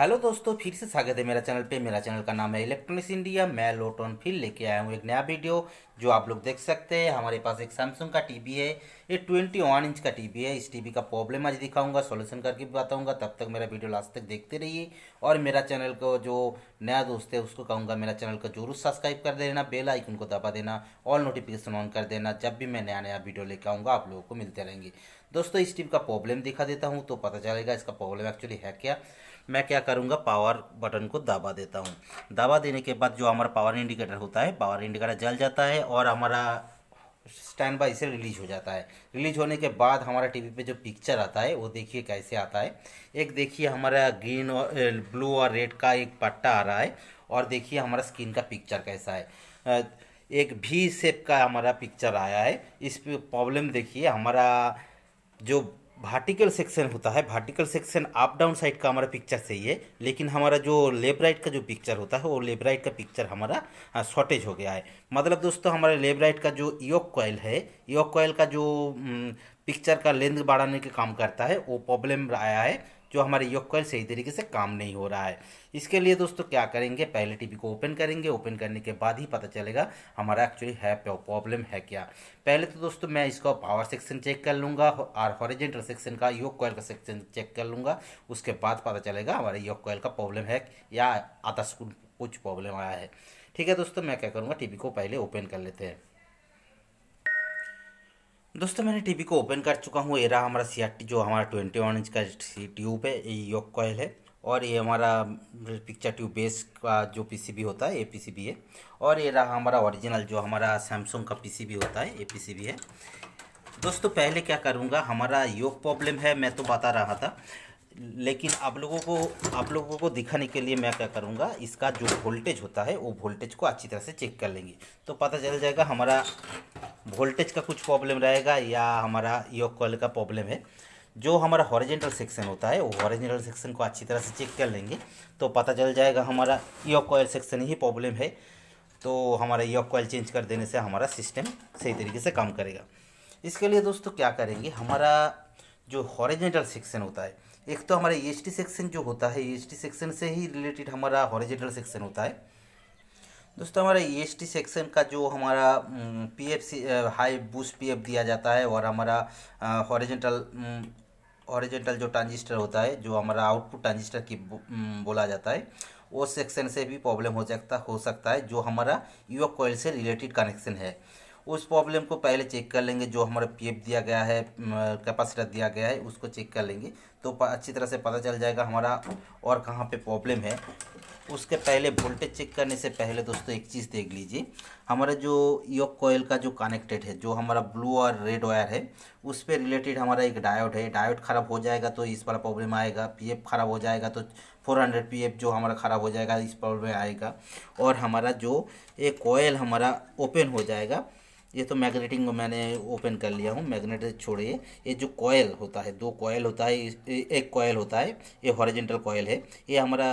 hello दोस्तों फिर से स्वागत है मेरा चैनल पे मेरा चैनल का नाम है इलेक्ट्रॉनिक्स इंडिया मैं लोटोन फिर लेके आया हूँ एक नया वीडियो जो आप लोग देख सकते हैं हमारे पास एक सैमसंग का टीवी है ये ट्वेंटी वन इंच का टीवी है इस टीवी का प्रॉब्लम आज दिखाऊंगा सोल्यूशन करके बताऊंगा तब तक मेरा वीडियो लास्ट तक देखते रहिए और मेरा चैनल को जो नया दोस्त है उसको कहूँगा मेरा चैनल को जरूर सब्सक्राइब कर देना बेल आइकन को दबा देना ऑल नोटिफिकेशन ऑन कर देना जब भी मैं नया नया वीडियो लेकर आऊँगा आप लोगों को मिलते रहेंगे दोस्तों इस टीम का प्रॉब्लम दिखा देता हूँ तो पता चलेगा इसका प्रॉब्लम एक्चुअली है क्या मैं क्या करूँगा पावर बटन को दबा देता हूँ दबा देने के बाद जो हमारा पावर इंडिकेटर होता है पावर इंडिकेटर जल जाता है और हमारा स्टैंड बाई से रिलीज हो जाता है रिलीज होने के बाद हमारा टीवी पे जो पिक्चर आता है वो देखिए कैसे आता है एक देखिए हमारा ग्रीन और ब्लू और रेड का एक पट्टा आ रहा है और देखिए हमारा स्किन का पिक्चर कैसा है एक भी सेप का हमारा पिक्चर आया है इस प्रॉब्लम देखिए हमारा जो वर्टिकल सेक्शन होता है vertical section up down side का हमारा पिक्चर सही है लेकिन हमारा जो लेफ्ट राइट का जो पिक्चर होता है वो लेफ्ट राइट का पिक्चर हमारा शॉर्टेज हो गया है मतलब दोस्तों हमारे लेफ्ट राइट का जो योग कॉयल है योग कॉयल का जो पिक्चर का लेंथ बढ़ाने के काम करता है वो प्रॉब्लम आया है जो हमारे योग कॉयल सही तरीके से काम नहीं हो रहा है इसके लिए दोस्तों क्या करेंगे पहले टीवी को ओपन करेंगे ओपन करने के बाद ही पता चलेगा हमारा एक्चुअली है प्रॉब्लम है क्या पहले तो दोस्तों मैं इसका पावर सेक्शन चेक कर लूँगा और हॉरिजेंटल सेक्शन का योग कॉयल का सेक्शन चेक कर लूँगा उसके बाद पता चलेगा हमारे योग कॉयल का प्रॉब्लम है या आता कुछ प्रॉब्लम आया है ठीक है दोस्तों मैं क्या करूँगा टी को पहले ओपन कर लेते हैं दोस्तों मैंने टीवी को ओपन कर चुका हूँ ये रहा हमारा सी जो हमारा ट्वेंटी वन इंच का सी ट्यूब है ये योग कॉयल है और ये हमारा पिक्चर ट्यूब बेस का जो पीसीबी होता है ए पीसीबी है और ये रहा हमारा ओरिजिनल जो हमारा सैमसंग का पीसीबी होता है ए पीसीबी है दोस्तों पहले क्या करूँगा हमारा योग प्रॉब्लम है मैं तो बता रहा था लेकिन आप लोगों को आप लोगों को दिखाने के लिए मैं क्या करूँगा इसका जो वोल्टेज होता है वो वोल्टेज को अच्छी तरह से चेक कर लेंगे तो पता चल जाएगा हमारा वोल्टेज का कुछ प्रॉब्लम रहेगा या हमारा योग कॉल का प्रॉब्लम है जो हमारा हॉरिजेंटल सेक्शन होता है वो हॉरिजेंटल सेक्शन को अच्छी तरह से चेक कर लेंगे तो पता चल जाएगा हमारा योग कॉयल सेक्शन ही प्रॉब्लम है तो हमारा योग कॉयल चेंज कर देने से हमारा सिस्टम सही तरीके से काम करेगा इसके लिए दोस्तों क्या करेंगे हमारा जो हॉरिजेंटल सेक्शन होता है एक तो हमारा ई एस टी सेक्शन जो होता है ई एस टी सेक्शन से ही रिलेटेड हमारा हॉरिजेंटल सेक्शन होता है दोस्तों हमारा ई एस टी सेक्शन का जो हमारा P F C high boost P F दिया जाता है और हमारा हॉरिजेंटल हॉरिजेंटल जो ट्रांजिस्टर होता है जो हमारा आउटपुट ट्रांजिस्टर की बोला जाता है वो सेक्शन से भी प्रॉब्लम हो सकता हो सकता है जो हमारा यूक कॉयल से रिलेटेड कनेक्शन है उस प्रॉब्लम को पहले चेक कर लेंगे जो हमारा पीएफ दिया गया है कैपेसिटर दिया गया है उसको चेक कर लेंगे तो अच्छी तरह से पता चल जाएगा हमारा और कहाँ पे प्रॉब्लम है उसके पहले वोल्टेज चेक करने से पहले दोस्तों एक चीज़ देख लीजिए हमारा जो योग कोयल का जो कनेक्टेड है जो हमारा ब्लू और रेड वायर है उस पर रिलेटेड हमारा एक डायोड है डायोड ख़राब हो जाएगा तो इस वाला प्रॉब्लम आएगा पीएफ ख़राब हो जाएगा तो 400 पीएफ जो हमारा ख़राब हो जाएगा इस प्रॉब्लम आएगा और हमारा जो एक कोयल हमारा ओपन हो जाएगा ये तो मैग्नेटिंग को मैंने ओपन कर लिया हूँ मैग्नेट छोड़िए ये जो कॉयल होता है दो कॉयल होता है एक कॉयल होता है ये हॉरिजेंटल कॉयल है ये हमारा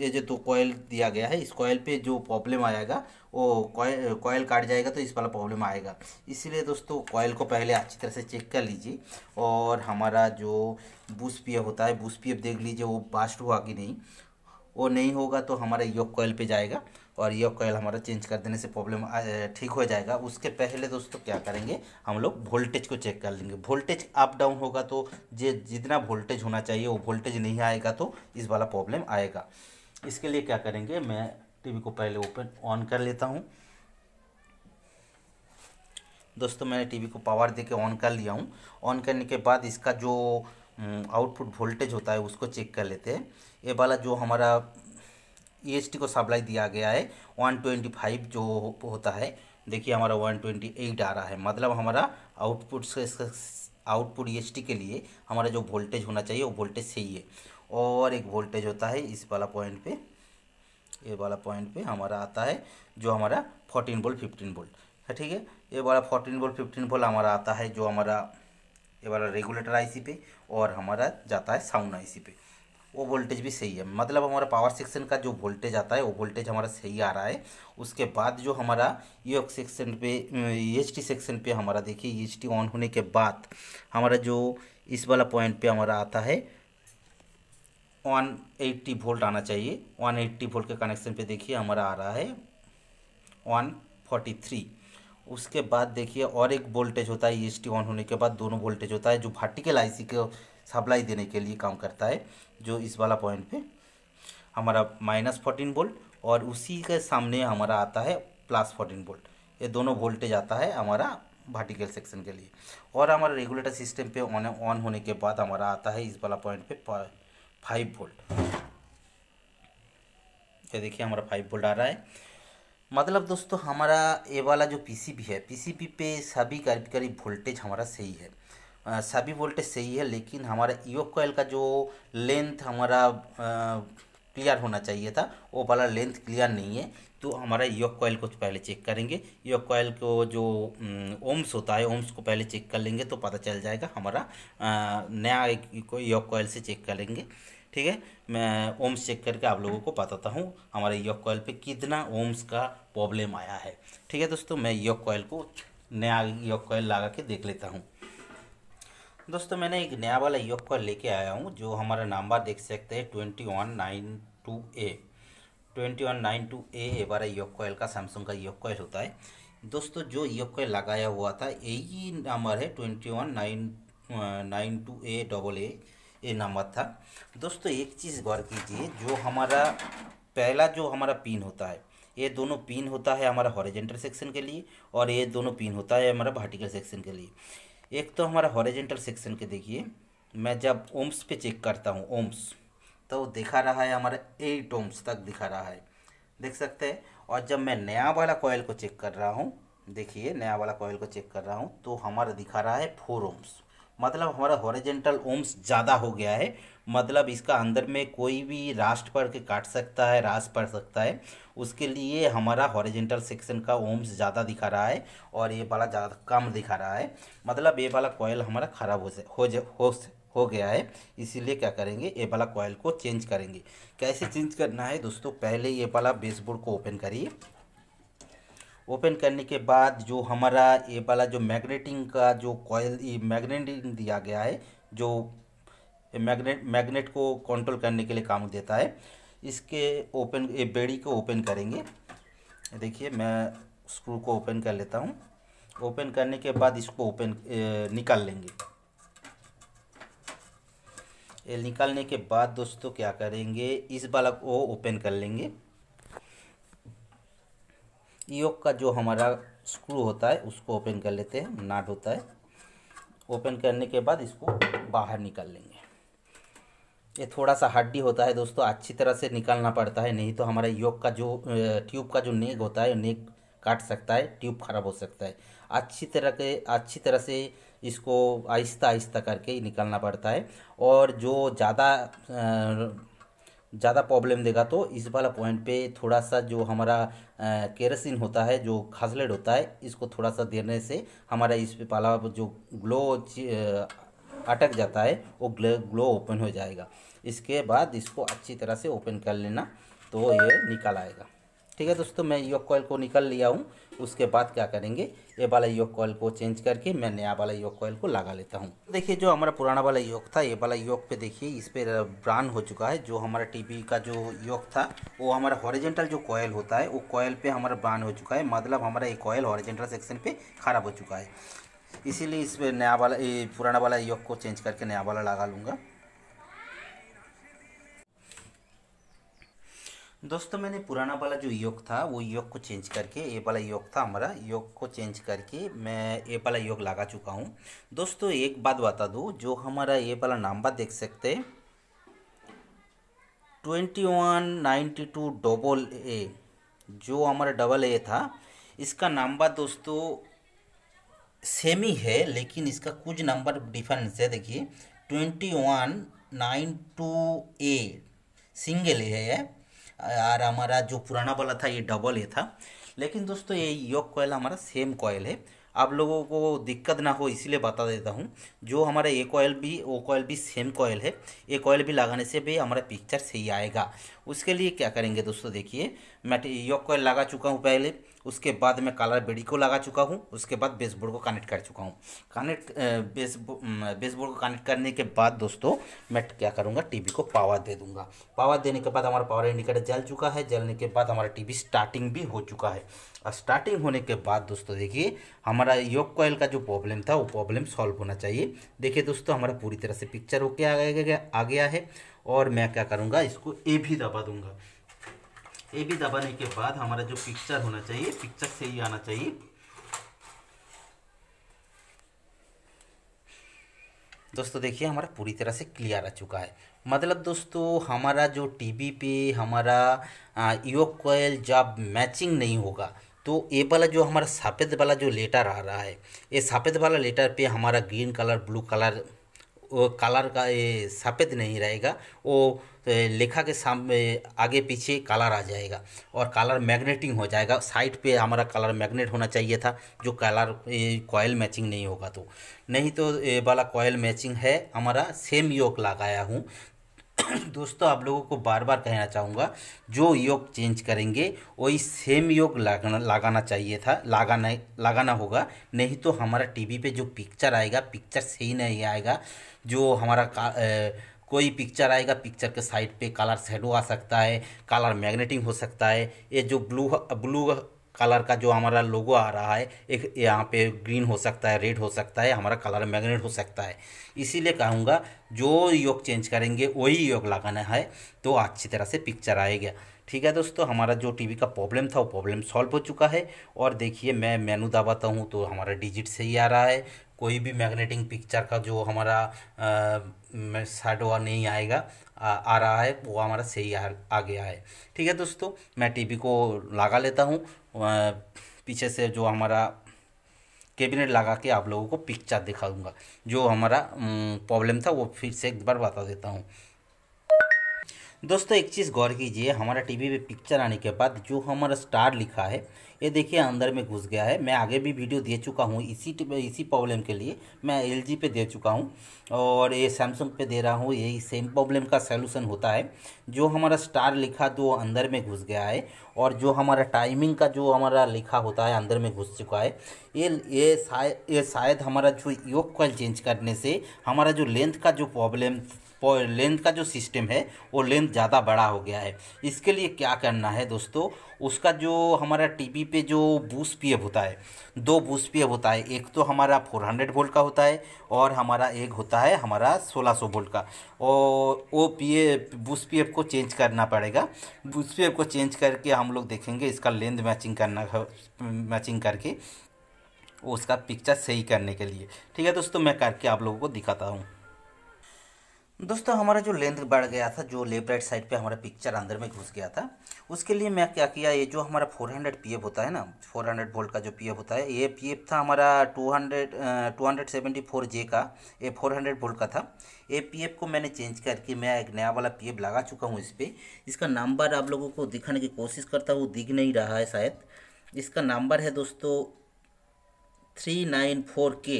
ये जो दो कॉयल दिया गया है इस कॉयल पे जो प्रॉब्लम आएगा वो कॉयल कॉयल काट जाएगा तो इस वाला प्रॉब्लम आएगा इसीलिए दोस्तों कॉयल को पहले अच्छी तरह से चेक कर लीजिए और हमारा जो बूस पी होता है बूस पी देख लीजिए वो बास्ट हुआ कि नहीं वो नहीं होगा तो हमारे योग कोयल पे जाएगा और योग कोयल हमारा चेंज कर देने से प्रॉब्लम ठीक हो जाएगा उसके पहले दोस्तों क्या करेंगे हम लोग वोल्टेज को चेक कर लेंगे वोल्टेज अप डाउन होगा तो जे जितना वोल्टेज होना चाहिए वो वोल्टेज नहीं आएगा तो इस वाला प्रॉब्लम आएगा इसके लिए क्या करेंगे मैं टीवी को पहले ओपन ऑन कर लेता हूँ दोस्तों मैंने टीवी को पावर देके ऑन कर लिया हूँ ऑन करने के बाद इसका जो आउटपुट हम्म, वोल्टेज होता है उसको चेक कर लेते हैं ये वाला जो हमारा ई e को सप्लाई दिया गया है वन ट्वेंटी फाइव जो होता है देखिए हमारा वन ट्वेंटी एट आ रहा है मतलब हमारा आउटपुट से आउटपुट ई e के लिए हमारा जो वोल्टेज होना चाहिए वो वोल्टेज सही है और एक वोल्टेज होता है इस वाला पॉइंट पे ये वाला पॉइंट पे हमारा आता है जो हमारा फोर्टीन बोल्ट फिफ्टीन है ठीक है ये वाला फोर्टीन बोल्ट फिफ्टीन बोल्ट हमारा आता है जो हमारा ये वाला रेगुलेटर आईसी पे और हमारा जाता है साउंड आईसी पे वो वोल्टेज भी सही है मतलब हमारा पावर सेक्शन का जो वोल्टेज आता है वो वोल्टेज हमारा सही आ रहा है उसके बाद जो हमारा यूक सेक्शन पे एच टी सेक्शन पे हमारा देखिए एच टी ऑन होने के बाद हमारा जो इस वाला पॉइंट पे हमारा आता है वन एट्टी वोल्ट आना चाहिए वन एट्टी वोल्ट के कनेक्शन पे देखिए हमारा आ रहा है वन फोर्टी थ्री उसके बाद देखिए और एक वोल्टेज होता है ई e ऑन होने के बाद दोनों वोल्टेज होता है जो भार्टिकल आई को सप्लाई देने के लिए काम करता है जो इस वाला पॉइंट पे हमारा माइनस फोर्टीन वोल्ट और उसी के सामने हमारा आता है प्लस फोर्टीन वोल्ट ये दोनों वोल्टेज आता है हमारा भार्टिकल सेक्शन के लिए और हमारा रेगुलेटर सिस्टम पे ऑन ऑन होने के बाद हमारा आता है इस वाला पॉइंट पे फाइव वोल्ट ये देखिए हमारा फाइव वोल्ट आ रहा है मतलब दोस्तों हमारा ये वाला जो पीसीबी है पीसीबी पे सभी करीब करीब वोल्टेज हमारा सही है सभी वोल्टेज सही है लेकिन हमारा ईओ e कोयल का जो लेंथ हमारा क्लियर होना चाहिए था वो वाला लेंथ क्लियर नहीं है तो हमारा ईओ e कोयल को पहले चेक करेंगे ईओ e कोयल को जो ओम्स होता है ओम्स को पहले चेक कर लेंगे तो पता चल जाएगा हमारा नया ईओ कोयल से चेक करेंगे ठीक है मैं ओम्स चेक करके आप लोगों को बताता हूँ हमारे योग कॉयल पे कितना ओम्स का प्रॉब्लम आया है ठीक है दोस्तों मैं योग कॉयल को नया योग कॉयल लगा के देख लेता हूँ दोस्तों मैंने एक नया वाला योग कॉयल लेके आया हूँ जो हमारा नंबर देख सकते हैं twenty one nine two A twenty one nine two A ये योग कॉयल का सैमसंग का योग कॉयल होता है दोस्तों जो योग कॉयल लगाया हुआ था यही नंबर है twenty one nine nine two A double A ये नंबर था दोस्तों एक चीज़ गौर कीजिए जो हमारा पहला जो हमारा पिन होता है ये दोनों पिन होता है हमारा हॉरिजेंटल सेक्शन के लिए और ये दोनों पिन होता है हमारा वर्टिकल सेक्शन के लिए एक तो हमारा हॉरिजेंटल सेक्शन के देखिए मैं जब ओम्स पे चेक करता हूँ ओम्स तो दिखा रहा है हमारा एट ओम्स तक दिखा रहा है देख सकते हैं और जब मैं नया वाला कॉयल को चेक कर रहा हूँ देखिए नया वाला कॉयल को चेक कर रहा हूँ तो हमारा दिखा रहा है फोर ओम्स मतलब हमारा हॉरिजेंटल ओम्स ज़्यादा हो गया है मतलब इसका अंदर में कोई भी राष्ट्र पढ़ के काट सकता है रास पढ़ सकता है उसके लिए हमारा हॉरिजेंटल सेक्शन का ओम्स ज़्यादा दिखा रहा है और ये वाला ज़्यादा कम दिखा रहा है मतलब ये वाला कॉयल हमारा खराब हो हो हो हो गया है इसीलिए क्या करेंगे ये वाला कॉयल को चेंज करेंगे कैसे चेंज करना है दोस्तों पहले ये वाला बेसबोर्ड को ओपन करिए ओपन करने के बाद जो हमारा ये वाला जो मैग्नेटिंग का जो कॉयल ये मैग्नेटिंग दिया गया है जो मैग्नेट मैग्नेट को कंट्रोल करने के लिए काम देता है इसके ओपन ये बेड़ी को ओपन करेंगे देखिए मैं स्क्रू को ओपन कर लेता हूँ ओपन करने के बाद इसको ओपन निकाल लेंगे ये निकालने के बाद दोस्तों क्या करेंगे इस वाला को ओपन कर लेंगे योग का जो हमारा स्क्रू होता है उसको ओपन कर लेते हैं नाट होता है ओपन करने के बाद इसको बाहर निकाल लेंगे ये थोड़ा सा हड्डी होता है दोस्तों अच्छी तरह से निकालना पड़ता है नहीं तो हमारा योग का जो ट्यूब का जो नेक होता है नेक काट सकता है ट्यूब खराब हो सकता है अच्छी तरह के अच्छी तरह से इसको आहिस्ता आहिस्ता करके निकालना पड़ता है और जो ज़्यादा ज़्यादा प्रॉब्लम देगा तो इस वाला पॉइंट पे थोड़ा सा जो हमारा केरोसिन होता है जो खासलेट होता है इसको थोड़ा सा देने से हमारा इस पे पाला जो ग्लो अटक जाता है वो ग्लो ग्लो ओपन हो जाएगा इसके बाद इसको अच्छी तरह से ओपन कर लेना तो ये निकल आएगा ठीक है दोस्तों मैं योग कॉल को निकल लिया हूँ उसके बाद क्या करेंगे ये वाला योग कॉल को चेंज करके मैं नया वाला योग कॉल को लगा लेता हूँ देखिए जो हमारा पुराना वाला योग था ये वाला योग पे देखिए इस पर ब्रान हो चुका है जो हमारा टीवी का जो योग था वो हमारा हॉरिजेंटल जो कॉयल होता है वो कॉयल पर हमारा ब्रान हो चुका है मतलब हमारा ये कॉयल हॉरिजेंटल सेक्शन पे खराब हो चुका है इसीलिए इस पर नया वाला पुराना वाला योग को चेंज करके नया वाला लगा लूँगा दोस्तों मैंने पुराना वाला जो योग था वो योग को चेंज करके ये वाला योग था हमारा योग को चेंज करके मैं ये वाला योग लगा चुका हूँ दोस्तों एक बात बता दूँ जो हमारा ये वाला नंबर देख सकते twenty one ninety two double A जो हमारा डबल ए था इसका नंबर दोस्तों सेम ही है लेकिन इसका कुछ नंबर डिफरेंस है देखिए twenty one nine two A single है और हमारा जो पुराना वाला था ये डबल ए था लेकिन दोस्तों ये योग कॉयल हमारा सेम कॉयल है आप लोगों को दिक्कत ना हो इसीलिए बता देता हूँ जो हमारा ए कोयल भी वो कॉयल भी सेम कॉयल है ए कोयल भी लगाने से भी हमारा पिक्चर सही आएगा उसके लिए क्या करेंगे दोस्तों देखिए मैं यो कॉयल लगा चुका हूँ पहले उसके बाद मैं कलर बेडी को लगा चुका हूँ उसके बाद बेसबोर्ड को कनेक्ट कर चुका हूँ कनेक्ट बेस बेसबोर्ड को कनेक्ट करने के बाद दोस्तों मैं क्या करूँगा टीवी को पावर दे दूँगा पावर देने के बाद हमारा पावर इंडिकेटर जल चुका है जलने के बाद हमारा टीवी स्टार्टिंग भी हो चुका है स्टार्टिंग होने के बाद दोस्तों देखिए हमारा योग कॉयल का जो प्रॉब्लम था वो प्रॉब्लम सॉल्व होना चाहिए देखिए दोस्तों हमारा पूरी तरह से पिक्चर होके आ गया आ गया है और मैं क्या करूँगा इसको ए भी दबा दूंगा ए भी दबाने के बाद हमारा जो पिक्चर होना चाहिए पिक्चर से ही आना चाहिए दोस्तों देखिए हमारा पूरी तरह से क्लियर आ चुका है मतलब दोस्तों हमारा जो टीवी पे हमारा योग कोयल जब मैचिंग नहीं होगा तो ये वाला जो हमारा सफ़ेद वाला जो लेटर आ रहा है ये सफ़ेद वाला लेटर पे हमारा ग्रीन कलर ब्लू कलर वो कलर का ये सफ़ेद नहीं रहेगा वो लेखा के सामने आगे पीछे कलर आ जाएगा और कलर मैग्नेटिंग हो जाएगा साइड पे हमारा कलर मैग्नेट होना चाहिए था जो कलर कॉयल मैचिंग नहीं होगा तो नहीं तो ये वाला कॉयल मैचिंग है हमारा सेम योग लगाया हूँ दोस्तों आप लोगों को बार बार कहना चाहूँगा जो योग चेंज करेंगे वही सेम योग लगाना लगाना चाहिए था लगाना लगाना होगा नहीं तो हमारा टीवी पे जो पिक्चर आएगा पिक्चर सही नहीं आएगा जो हमारा का, ए, कोई पिक्चर आएगा पिक्चर के साइड पे कलर शेडो आ सकता है कलर मैग्नेटिंग हो सकता है ये जो ब्लू ब्लू कलर का जो हमारा लोगो आ रहा है एक यहाँ पे ग्रीन हो सकता है रेड हो सकता है हमारा कलर मैग्नेट हो सकता है इसीलिए कहूँगा जो योग चेंज करेंगे वही योग लगाना है तो अच्छी तरह से पिक्चर आएगा ठीक है दोस्तों हमारा जो टीवी का प्रॉब्लम था वो प्रॉब्लम सॉल्व हो चुका है और देखिए मैं मेनू दबाता हूँ तो हमारा डिजिट सही आ रहा है कोई भी मैग्नेटिंग पिक्चर का जो हमारा साइड वा नहीं आएगा आ, आ रहा है वो हमारा सही आ, आ गया है ठीक है दोस्तों मैं टीवी को लगा लेता हूँ पीछे से जो हमारा कैबिनेट लगा के आप लोगों को पिक्चर दिखाऊंगा जो हमारा प्रॉब्लम था वो फिर से एक बार बता देता हूँ दोस्तों एक चीज़ गौर कीजिए हमारा टीवी पे पिक्चर आने के बाद जो हमारा स्टार लिखा है ये देखिए अंदर में घुस गया है मैं आगे भी वीडियो दे चुका हूँ इसी इसी प्रॉब्लम के लिए मैं एल पे दे चुका हूँ और ये सैमसंग पे दे रहा हूँ यही सेम प्रॉब्लम का सोल्यूशन होता है जो हमारा स्टार लिखा तो अंदर में घुस गया है और जो हमारा टाइमिंग का जो हमारा लिखा होता है अंदर में घुस चुका है ये ये शायद ये शायद हमारा जो योग कॉल चेंज करने से हमारा जो लेंथ का जो प्रॉब्लम लेंथ का जो सिस्टम है वो लेंथ ज़्यादा बड़ा हो गया है इसके लिए क्या करना है दोस्तों उसका जो हमारा टीवी पे जो बूस एफ होता है दो बूस एफ होता है एक तो हमारा 400 वोल्ट का होता है और हमारा एक होता है हमारा 1600 वोल्ट का और वो पी बूस एफ को चेंज करना पड़ेगा बूस एफ को चेंज करके हम लोग देखेंगे इसका लेंथ मैचिंग करना मैचिंग करके उसका पिक्चर सही करने के लिए ठीक है दोस्तों मैं करके आप लोगों को दिखाता हूँ दोस्तों हमारा जो लेंथ बढ़ गया था जो लेफ्ट राइट साइड पे हमारा पिक्चर अंदर में घुस गया था उसके लिए मैं क्या किया ये जो हमारा 400 हंड्रेड पी होता है ना 400 हंड्रेड वोल्ट का जो पी होता है ये पी था हमारा 200 274 जे का ये 400 वोल्ट का था ये पी को मैंने चेंज करके मैं एक नया वाला पी लगा चुका हूँ इस पर इसका नंबर आप लोगों को दिखाने की कोशिश करता हूँ दिख नहीं रहा है शायद इसका नंबर है दोस्तों थ्री नाइन फोर के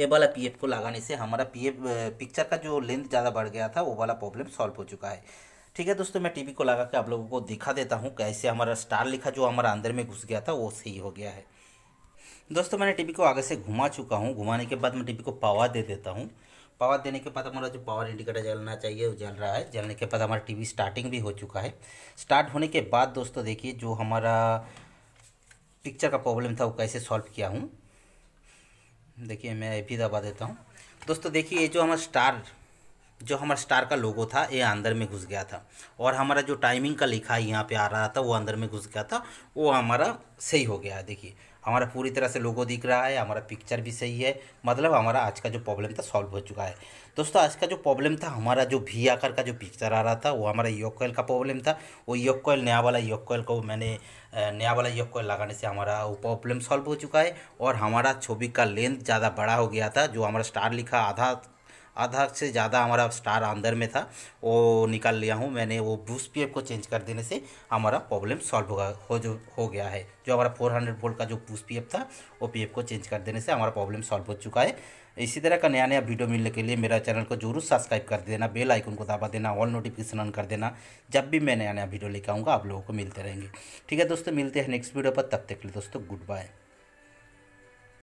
ये वाला पीएफ को लगाने से हमारा पीएफ पिक्चर का जो लेंथ ज़्यादा बढ़ गया था वो वाला प्रॉब्लम सॉल्व हो चुका है ठीक है दोस्तों मैं टीवी को लगा के आप लोगों को दिखा देता हूँ कैसे हमारा स्टार लिखा जो हमारा अंदर में घुस गया था वो सही हो गया है दोस्तों मैंने टीवी को आगे से घुमा चुका हूँ घुमाने के बाद मैं टीवी को पावर दे देता हूँ पावर देने के बाद हमारा जो पावर इंडिकेटर जलना चाहिए वो जल रहा है जलने के बाद हमारा टीवी स्टार्टिंग भी हो चुका है स्टार्ट होने के बाद दोस्तों देखिए जो हमारा पिक्चर का प्रॉब्लम था वो कैसे सॉल्व किया हूँ देखिए मैं भी दबा देता हूँ दोस्तों देखिए ये जो हमारा स्टार जो हमारा स्टार का लोगो था ये अंदर में घुस गया था और हमारा जो टाइमिंग का लिखा यहाँ पे आ रहा था वो अंदर में घुस गया था वो हमारा सही हो गया है देखिए हमारा पूरी तरह से लोगो दिख रहा है हमारा पिक्चर भी सही है मतलब हमारा आज का जो प्रॉब्लम था सॉल्व हो चुका है दोस्तों आज का जो प्रॉब्लम था हमारा जो भी आकर का जो पिक्चर आ रहा था वो हमारा योग कोयल का प्रॉब्लम था वो योग कोयल नया वाला योग कोयल को मैंने नया वाला योग कोयल लगाने से हमारा वो प्रॉब्लम सॉल्व हो चुका है और हमारा छवि का लेंथ ज़्यादा बड़ा हो गया था जो हमारा स्टार लिखा आधा आधा से ज़्यादा हमारा स्टार अंदर में था वो निकाल लिया हूँ मैंने वो बूस पी को चेंज कर देने से हमारा प्रॉब्लम सॉल्व होगा हो जो हो गया है जो हमारा फोर हंड्रेड वोल्ट का जो बूस पी था वो पी को चेंज कर देने से हमारा प्रॉब्लम सॉल्व हो चुका है इसी तरह का नया नया वीडियो मिलने के लिए मेरा चैनल को जरूर सब्सक्राइब कर देना बेल आइकन को दबा देना ऑल नोटिफिकेशन ऑन कर देना जब भी मैं नया नया वीडियो लेकर आऊँगा आप लोगों को मिलते रहेंगे ठीक है दोस्तों मिलते हैं नेक्स्ट वीडियो पर तब तक के लिए दोस्तों गुड बाय